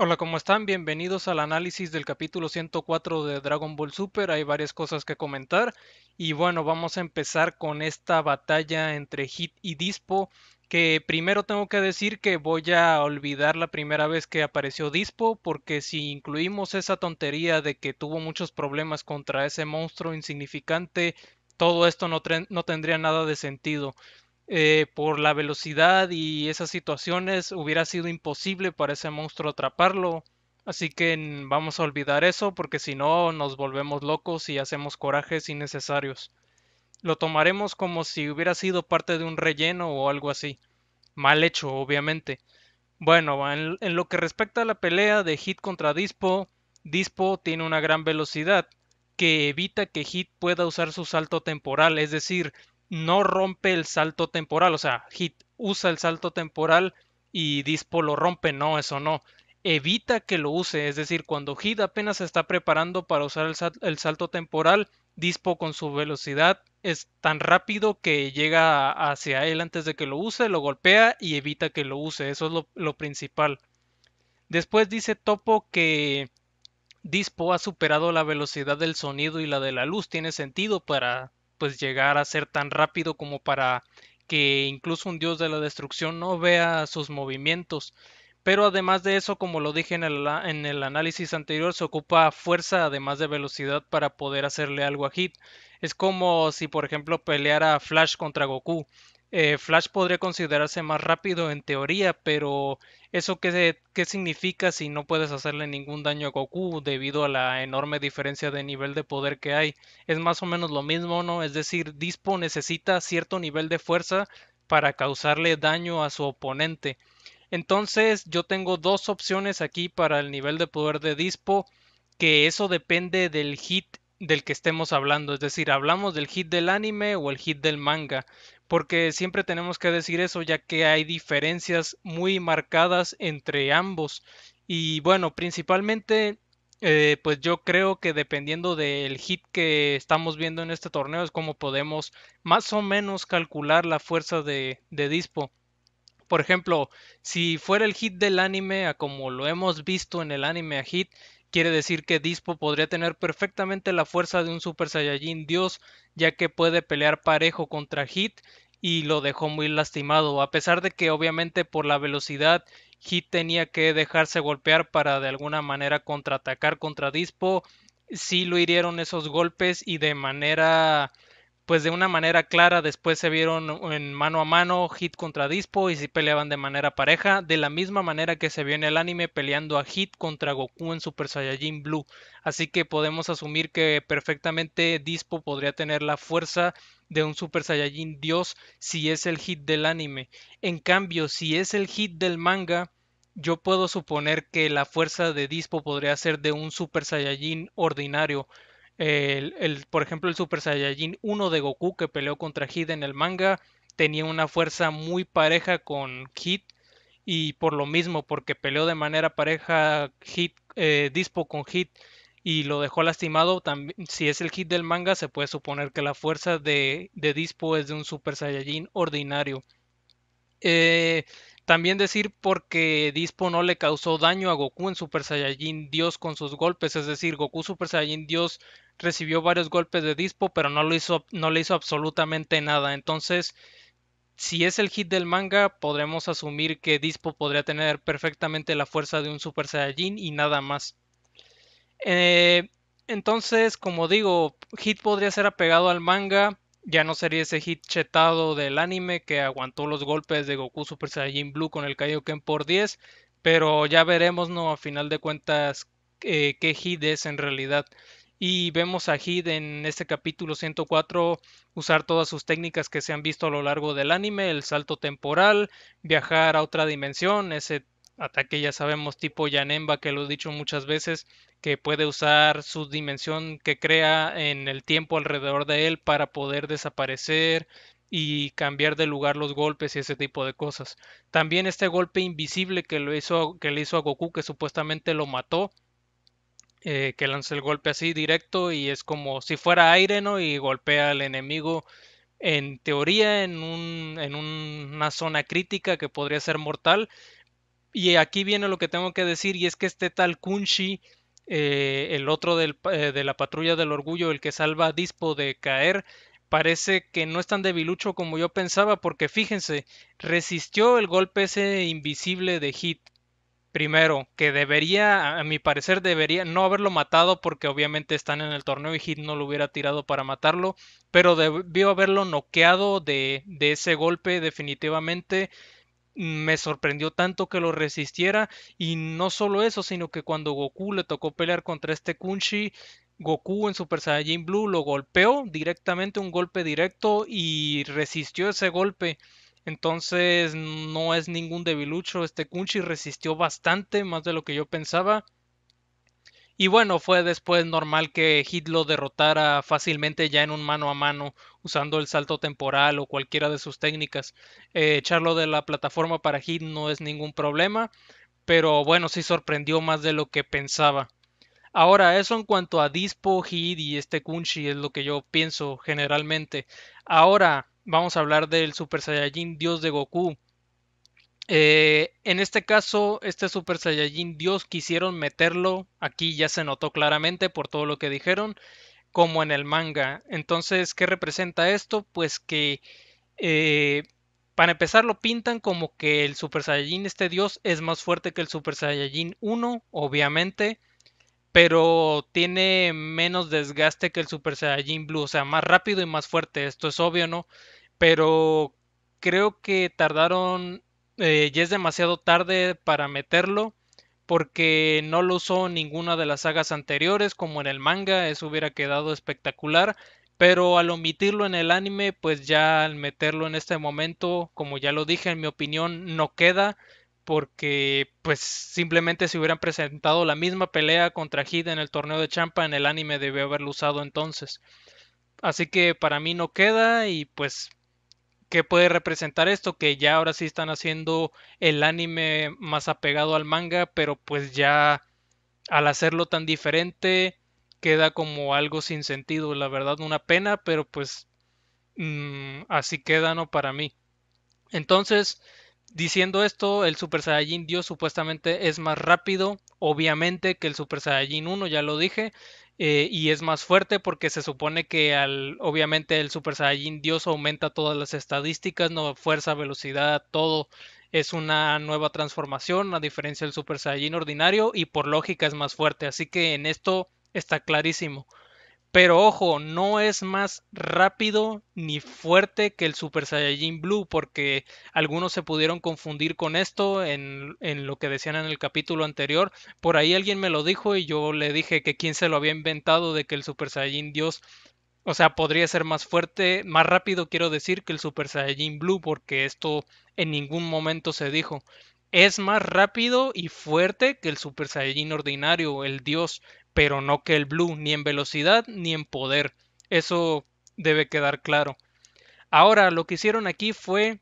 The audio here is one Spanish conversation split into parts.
Hola, ¿cómo están? Bienvenidos al análisis del capítulo 104 de Dragon Ball Super. Hay varias cosas que comentar. Y bueno, vamos a empezar con esta batalla entre Hit y Dispo. Que primero tengo que decir que voy a olvidar la primera vez que apareció Dispo, porque si incluimos esa tontería de que tuvo muchos problemas contra ese monstruo insignificante, todo esto no, no tendría nada de sentido. Eh, por la velocidad y esas situaciones hubiera sido imposible para ese monstruo atraparlo. Así que vamos a olvidar eso porque si no nos volvemos locos y hacemos corajes innecesarios. Lo tomaremos como si hubiera sido parte de un relleno o algo así. Mal hecho, obviamente. Bueno, en lo que respecta a la pelea de Hit contra Dispo, Dispo tiene una gran velocidad que evita que Hit pueda usar su salto temporal, es decir, no rompe el salto temporal, o sea, Hit usa el salto temporal y Dispo lo rompe, no, eso no. Evita que lo use, es decir, cuando Hit apenas se está preparando para usar el, salto temporal, Dispo con su velocidad es tan rápido que llega hacia él antes de que lo use, lo golpea y evita que lo use, eso es lo principal. Después dice Topo que Dispo ha superado la velocidad del sonido y la de la luz, tiene sentido para pues llegar a ser tan rápido como para que incluso un dios de la destrucción no vea sus movimientos. Pero además de eso, como lo dije en el, en el, análisis anterior, se ocupa fuerza además de velocidad para poder hacerle algo a Hit. Es como si, por ejemplo, peleara Flash contra Goku. Eh, Flash podría considerarse más rápido en teoría, pero ¿eso qué, qué, significa si no puedes hacerle ningún daño a Goku debido a la enorme diferencia de nivel de poder que hay? Es más o menos lo mismo, ¿no? Es decir, Dispo necesita cierto nivel de fuerza para causarle daño a su oponente. Entonces yo tengo dos opciones aquí para el nivel de poder de Dispo, que eso depende del hit del que estemos hablando, es decir, hablamos del hit del anime o el hit del manga porque siempre tenemos que decir eso, ya que hay diferencias muy marcadas entre ambos. Y bueno, principalmente, eh, pues yo creo que dependiendo del hit que estamos viendo en este torneo, es como podemos más o menos calcular la fuerza de, de Dispo. Por ejemplo, si fuera el hit del anime, a como lo hemos visto en el anime a hit, Quiere decir que Dispo podría tener perfectamente la fuerza de un Super Saiyajin Dios, ya que puede pelear parejo contra Hit y lo dejó muy lastimado, a pesar de que obviamente por la velocidad Hit tenía que dejarse golpear para de alguna manera contraatacar contra Dispo. Sí lo hirieron esos golpes y de manera pues de una manera clara después se vieron en mano a mano, Hit contra Dispo y si peleaban de manera pareja, de la misma manera que se vio en el anime peleando a Hit contra Goku en Super Saiyajin Blue. Así que podemos asumir que perfectamente Dispo podría tener la fuerza de un Super Saiyajin Dios si es el hit del anime. En cambio, si es el hit del manga, yo puedo suponer que la fuerza de Dispo podría ser de un Super Saiyajin ordinario, por ejemplo, el Super Saiyajin 1 de Goku que peleó contra Hit en el manga tenía una fuerza muy pareja con Hit y por lo mismo, porque peleó de manera pareja Hit, eh, Dispo con Hit y lo dejó lastimado, si es el Hit del manga se puede suponer que la fuerza de, de Dispo es de un Super Saiyajin ordinario. Eh, también decir porque Dispo no le causó daño a Goku en Super Saiyajin Dios con sus golpes, es decir, Goku Super Saiyajin Dios recibió varios golpes de Dispo, pero no, lo hizo, no le hizo absolutamente nada. Entonces, si es el hit del manga, podremos asumir que Dispo podría tener perfectamente la fuerza de un Super Saiyajin y nada más. Eh, entonces, como digo, Hit podría ser apegado al manga, ya no sería ese hit chetado del anime que aguantó los golpes de Goku Super Saiyan Blue con el Kaioken por 10, pero ya veremos, ¿no? A final de cuentas, eh, qué hit es en realidad. Y vemos a Hid en este capítulo 104 usar todas sus técnicas que se han visto a lo largo del anime, el salto temporal, viajar a otra dimensión, ese ataque ya sabemos tipo Yanemba que lo he dicho muchas veces, que puede usar su dimensión que crea en el tiempo alrededor de él para poder desaparecer y cambiar de lugar los golpes y ese tipo de cosas. También este golpe invisible que, lo hizo, que le hizo a Goku, que supuestamente lo mató, eh, que lanza el golpe así directo y es como si fuera aire, ¿no? Y golpea al enemigo en teoría en, un, en una zona crítica que podría ser mortal. Y aquí viene lo que tengo que decir y es que este tal Kunshi eh, el otro eh, de la patrulla del orgullo, el que salva a Dispo de caer, parece que no es tan debilucho como yo pensaba, porque fíjense, resistió el golpe ese invisible de Hit. Primero, que debería, a mi parecer, debería no haberlo matado porque obviamente están en el torneo y Hit no lo hubiera tirado para matarlo, pero debió haberlo noqueado de ese golpe definitivamente me sorprendió tanto que lo resistiera. Y no solo eso, sino que cuando Goku le tocó pelear contra este Kunchi, Goku en Super Saiyajin Blue lo golpeó directamente, un golpe directo, y resistió ese golpe. Entonces no es ningún debilucho. Este Kunchi resistió bastante, más de lo que yo pensaba. Y bueno, fue después normal que Hit lo derrotara fácilmente ya en un mano a mano, usando el salto temporal o cualquiera de sus técnicas. Eh, echarlo de la plataforma para Hit no es ningún problema, pero bueno, sí sorprendió más de lo que pensaba. Ahora, eso en cuanto a Dispo, Hit y este Kunchi es lo que yo pienso generalmente. Ahora vamos a hablar del Super Saiyajin Dios de Goku. Eh, en este caso, este Super Saiyajin Dios quisieron meterlo, aquí ya se notó claramente por todo lo que dijeron, como en el manga. Entonces, ¿qué representa esto? Pues que, eh, para empezar, lo pintan como que el Super Saiyajin, este Dios, es más fuerte que el Super Saiyajin 1, obviamente, pero tiene menos desgaste que el Super Saiyajin Blue, o sea, más rápido y más fuerte, esto es obvio, ¿no? Pero creo que tardaron eh, ya es demasiado tarde para meterlo porque no lo usó ninguna de las sagas anteriores como en el manga, eso hubiera quedado espectacular, pero al omitirlo en el anime, pues ya al meterlo en este momento, como ya lo dije, en mi opinión no queda porque pues simplemente si hubieran presentado la misma pelea contra Hida en el torneo de Champa en el anime debió haberlo usado entonces. Así que para mí no queda y pues qué puede representar esto, que ya ahora sí están haciendo el anime más apegado al manga, pero pues ya al hacerlo tan diferente queda como algo sin sentido, la verdad una pena, pero pues mm, así queda, ¿no? Para mí. Entonces, diciendo esto, el Super Saiyajin Dios supuestamente es más rápido, obviamente, que el Super Saiyajin 1, ya lo dije, eh, y es más fuerte porque se supone que al, obviamente el Super Saiyajin Dios aumenta todas las estadísticas, no fuerza, velocidad, todo es una nueva transformación a diferencia del Super Saiyajin ordinario y por lógica es más fuerte, así que en esto está clarísimo. Pero ojo, no es más rápido ni fuerte que el Super Saiyajin Blue, porque algunos se pudieron confundir con esto en, lo que decían en el capítulo anterior. Por ahí alguien me lo dijo y yo le dije que quién se lo había inventado de que el Super Saiyajin Dios, o sea, podría ser más fuerte, más rápido quiero decir que el Super Saiyajin Blue, porque esto en ningún momento se dijo. Es más rápido y fuerte que el Super Saiyajin ordinario, el Dios, pero no que el Blue, ni en velocidad ni en poder. Eso debe quedar claro. Ahora, lo que hicieron aquí fue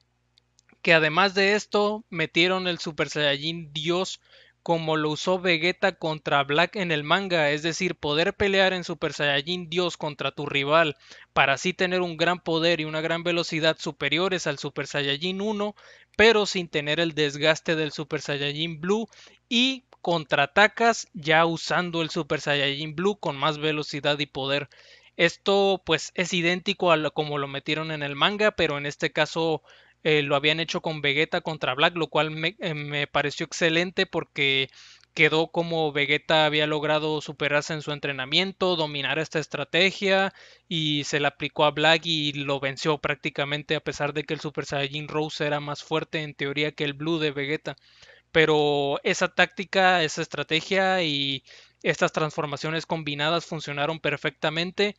que además de esto, metieron el Super Saiyajin Dios como lo usó Vegeta contra Black en el manga, es decir, poder pelear en Super Saiyajin Dios contra tu rival para así tener un gran poder y una gran velocidad superiores al Super Saiyajin 1, pero sin tener el desgaste del Super Saiyajin Blue y contraatacas ya usando el Super Saiyajin Blue con más velocidad y poder. Esto pues es idéntico a como lo metieron en el manga, pero en este caso eh, lo habían hecho con Vegeta contra Black, lo cual me, eh, me pareció excelente porque quedó como Vegeta había logrado superarse en su entrenamiento, dominar esta estrategia y se la aplicó a Black y lo venció prácticamente a pesar de que el Super Saiyajin Rose era más fuerte en teoría que el Blue de Vegeta pero esa táctica, esa estrategia y estas transformaciones combinadas funcionaron perfectamente.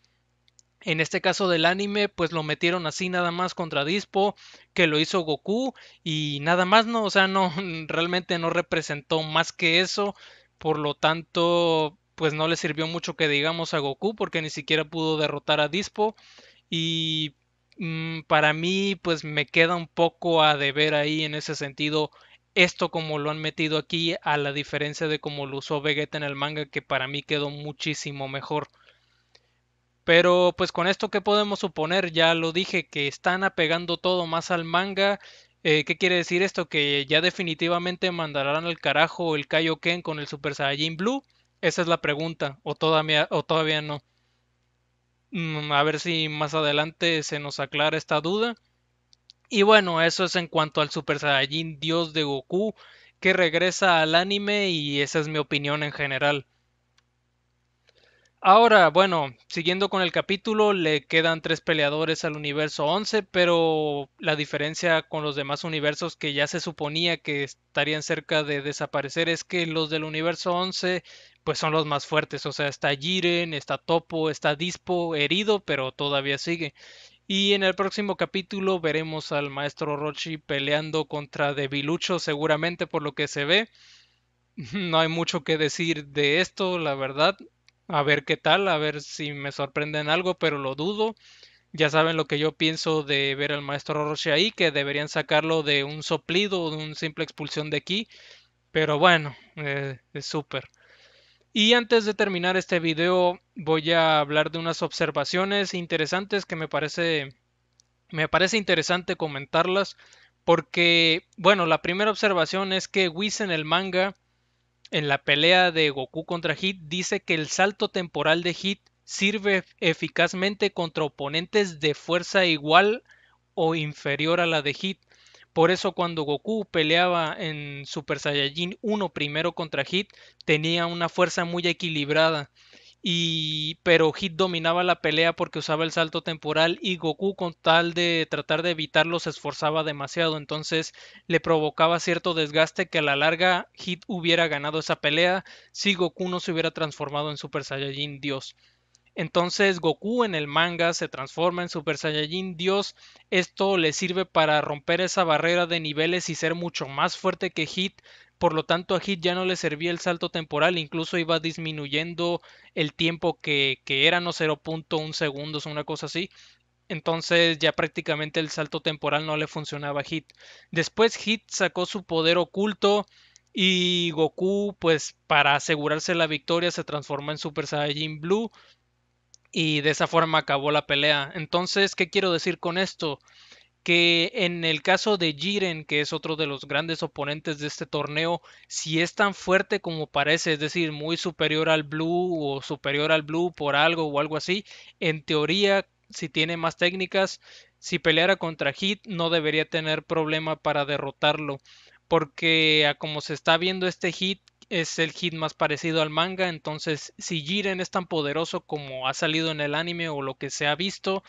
En este caso del anime, pues lo metieron así nada más contra Dispo, que lo hizo Goku y nada más, no, o sea, no, realmente no representó más que eso, por lo tanto, pues no le sirvió mucho que digamos a Goku, porque ni siquiera pudo derrotar a Dispo y mm, para mí, pues me queda un poco a deber ahí en ese sentido esto como lo han metido aquí, a la diferencia de como lo usó Vegeta en el manga, que para mí quedó muchísimo mejor. Pero pues con esto que podemos suponer, ya lo dije, que están apegando todo más al manga. Eh, ¿Qué quiere decir esto? Que ya definitivamente mandarán al carajo el Kaioken con el Super Saiyajin Blue. Esa es la pregunta, o todavía, no. Mm, a ver si más adelante se nos aclara esta duda. Y bueno, eso es en cuanto al Super Saiyajin Dios de Goku que regresa al anime y esa es mi opinión en general. Ahora, bueno, siguiendo con el capítulo, le quedan tres peleadores al universo 11, pero la diferencia con los demás universos que ya se suponía que estarían cerca de desaparecer es que los del universo 11 pues son los más fuertes, o sea, está Jiren, está Topo, está Dispo herido, pero todavía sigue. Y en el próximo capítulo veremos al maestro Rochi peleando contra Debilucho, seguramente por lo que se ve. No hay mucho que decir de esto, la verdad. A ver qué tal, a ver si me sorprenden algo, pero lo dudo. Ya saben lo que yo pienso de ver al maestro Rochi ahí, que deberían sacarlo de un soplido o de una simple expulsión de aquí. Pero bueno, eh, es súper. Y antes de terminar este video voy a hablar de unas observaciones interesantes que me parece me parece interesante comentarlas porque bueno, la primera observación es que Whis en el manga en la pelea de Goku contra Hit dice que el salto temporal de Hit sirve eficazmente contra oponentes de fuerza igual o inferior a la de Hit. Por eso cuando Goku peleaba en Super Saiyajin 1 primero contra Hit, tenía una fuerza muy equilibrada. Y, pero Hit dominaba la pelea porque usaba el salto temporal y Goku con tal de tratar de evitarlo se esforzaba demasiado, entonces le provocaba cierto desgaste que a la larga Hit hubiera ganado esa pelea si Goku no se hubiera transformado en Super Saiyajin Dios. Entonces Goku en el manga se transforma en Super Saiyajin Dios. Esto le sirve para romper esa barrera de niveles y ser mucho más fuerte que Hit. Por lo tanto a Hit ya no le servía el salto temporal, incluso iba disminuyendo el tiempo que, era, no 0.1 segundos, una cosa así. Entonces ya prácticamente el salto temporal no le funcionaba a Hit. Después Hit sacó su poder oculto y Goku pues para asegurarse la victoria se transformó en Super Saiyajin Blue y de esa forma acabó la pelea. Entonces, ¿qué quiero decir con esto? Que en el caso de Jiren, que es otro de los grandes oponentes de este torneo, si es tan fuerte como parece, es decir, muy superior al Blue o superior al Blue por algo o algo así, en teoría, si tiene más técnicas, si peleara contra Hit, no debería tener problema para derrotarlo porque a como se está viendo este hit, es el hit más parecido al manga, entonces si Jiren es tan poderoso como ha salido en el anime o lo que se ha visto,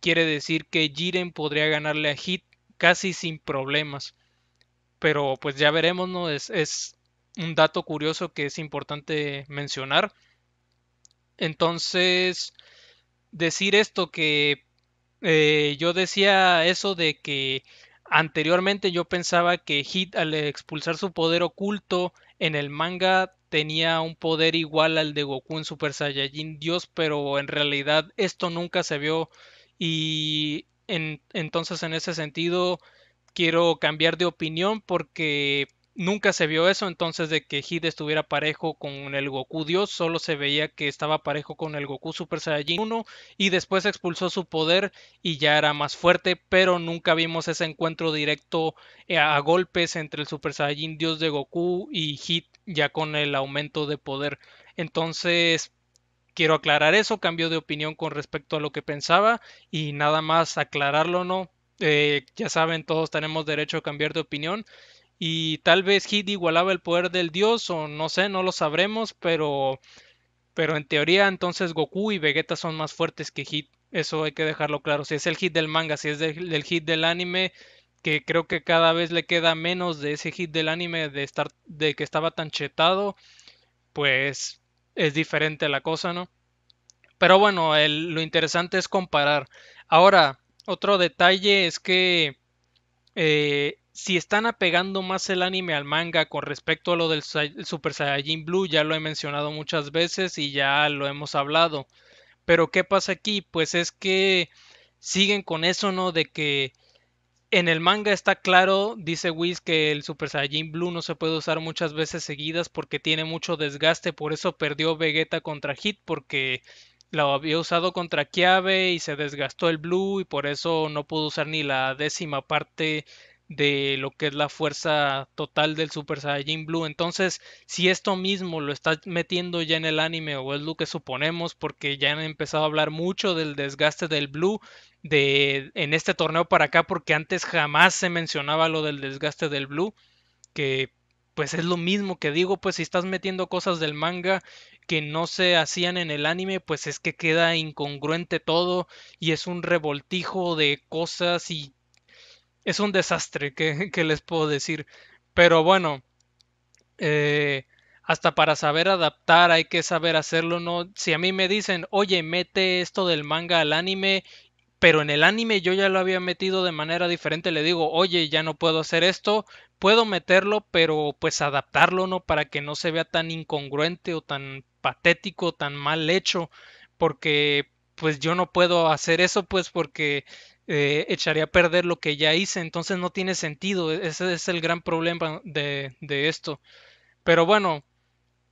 quiere decir que Jiren podría ganarle a Hit casi sin problemas. Pero pues ya veremos, ¿no? Es, un dato curioso que es importante mencionar. Entonces, decir esto que eh, yo decía eso de que anteriormente yo pensaba que Hit al expulsar su poder oculto en el manga tenía un poder igual al de Goku en Super Saiyajin Dios, pero en realidad esto nunca se vio y entonces en ese sentido quiero cambiar de opinión porque Nunca se vio eso, entonces de que Hit estuviera parejo con el Goku Dios, solo se veía que estaba parejo con el Goku Super Saiyajin 1 y después expulsó su poder y ya era más fuerte, pero nunca vimos ese encuentro directo eh, a golpes entre el Super Saiyajin Dios de Goku y Hit ya con el aumento de poder. Entonces, quiero aclarar eso, cambio de opinión con respecto a lo que pensaba y nada más aclararlo, ¿no? Eh, ya saben, todos tenemos derecho a cambiar de opinión y tal vez Hit igualaba el poder del dios o no sé, no lo sabremos, pero pero en teoría entonces Goku y Vegeta son más fuertes que Hit. Eso hay que dejarlo claro. Si es el hit del manga, si es del, hit del anime, que creo que cada vez le queda menos de ese hit del anime de estar de que estaba tan chetado, pues es diferente la cosa, ¿no? Pero bueno, lo interesante es comparar. Ahora, otro detalle es que eh, si están apegando más el anime al manga con respecto a lo del Super Saiyajin Blue, ya lo he mencionado muchas veces y ya lo hemos hablado. Pero ¿qué pasa aquí? Pues es que siguen con eso, ¿no? De que en el manga está claro, dice Whis, que el Super Saiyajin Blue no se puede usar muchas veces seguidas porque tiene mucho desgaste, por eso perdió Vegeta contra Hit porque lo había usado contra Kiave y se desgastó el Blue y por eso no pudo usar ni la décima parte de lo que es la fuerza total del Super Saiyajin Blue. Entonces, si esto mismo lo estás metiendo ya en el anime o es lo que suponemos, porque ya han empezado a hablar mucho del desgaste del Blue de, en este torneo para acá, porque antes jamás se mencionaba lo del desgaste del Blue, que pues es lo mismo que digo, pues si estás metiendo cosas del manga que no se hacían en el anime, pues es que queda incongruente todo y es un revoltijo de cosas y es un desastre, que, les puedo decir? Pero bueno, eh, hasta para saber adaptar hay que saber hacerlo, ¿no? Si a mí me dicen, oye, mete esto del manga al anime, pero en el anime yo ya lo había metido de manera diferente, le digo, oye, ya no puedo hacer esto, puedo meterlo, pero pues adaptarlo, ¿no? Para que no se vea tan incongruente o tan patético, tan mal hecho, porque pues yo no puedo hacer eso, pues porque eh, echaría a perder lo que ya hice, entonces no tiene sentido, e-, ese es el gran problema de, de esto. Pero bueno,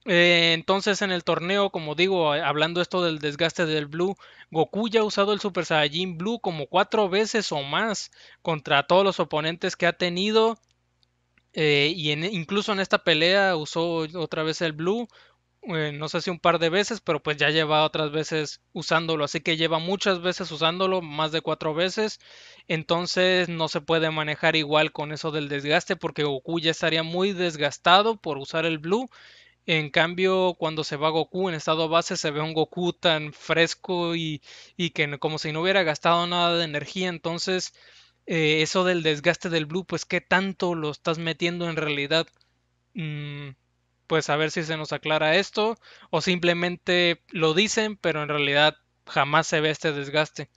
eh, entonces en el torneo, como digo, hablando esto del desgaste del Blue, Goku ya ha usado el Super Saiyajin Blue como cuatro veces o más contra todos los oponentes que ha tenido. Eh, y incluso en esta pelea usó otra vez el Blue, eh, no sé si un par de veces, pero pues ya lleva otras veces usándolo, así que lleva muchas veces usándolo, más de cuatro veces, entonces no se puede manejar igual con eso del desgaste porque Goku ya estaría muy desgastado por usar el blue. En cambio, cuando se va Goku en estado base, se ve un Goku tan fresco y, y que como si no hubiera gastado nada de energía. Entonces, eh, eso del desgaste del Blue, pues qué tanto lo estás metiendo en realidad. Mm, pues a ver si se nos aclara esto o simplemente lo dicen, pero en realidad jamás se ve este desgaste.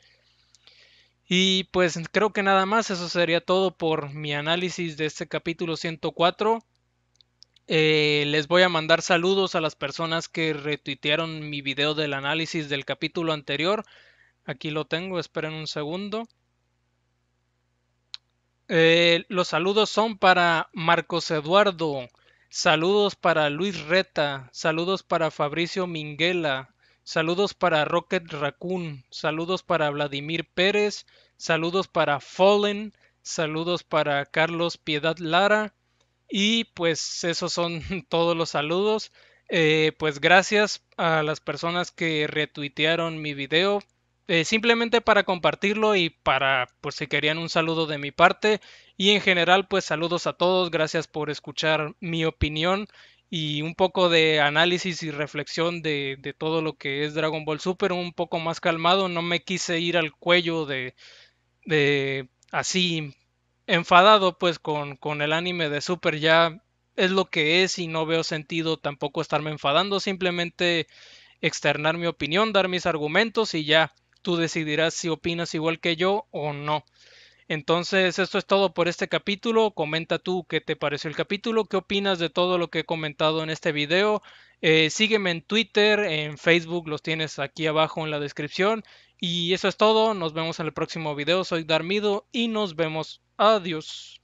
Y pues creo que nada más, eso sería todo por mi análisis de este capítulo 104. Eh, les voy a mandar saludos a las personas que retuitearon mi video del análisis del capítulo anterior. Aquí lo tengo, esperen un segundo. Eh, los saludos son para Marcos Eduardo, Saludos para Luis Reta, saludos para Fabricio Minguela, saludos para Rocket Raccoon, saludos para Vladimir Pérez, saludos para Fallen, saludos para Carlos Piedad Lara y pues esos son todos los saludos. Eh, pues gracias a las personas que retuitearon mi video, eh, simplemente para compartirlo y para, pues si querían un saludo de mi parte. Y en general, pues saludos a todos, gracias por escuchar mi opinión y un poco de análisis y reflexión de, todo lo que es Dragon Ball Super, un poco más calmado, no me quise ir al cuello de, de así enfadado pues con, con el anime de Super, ya es lo que es y no veo sentido tampoco estarme enfadando, simplemente externar mi opinión, dar mis argumentos y ya tú decidirás si opinas igual que yo o no. Entonces, esto es todo por este capítulo. Comenta tú qué te pareció el capítulo, qué opinas de todo lo que he comentado en este video. Eh, sígueme en Twitter, en Facebook, los tienes aquí abajo en la descripción. Y eso es todo, nos vemos en el próximo video. Soy Darmido y nos vemos. Adiós.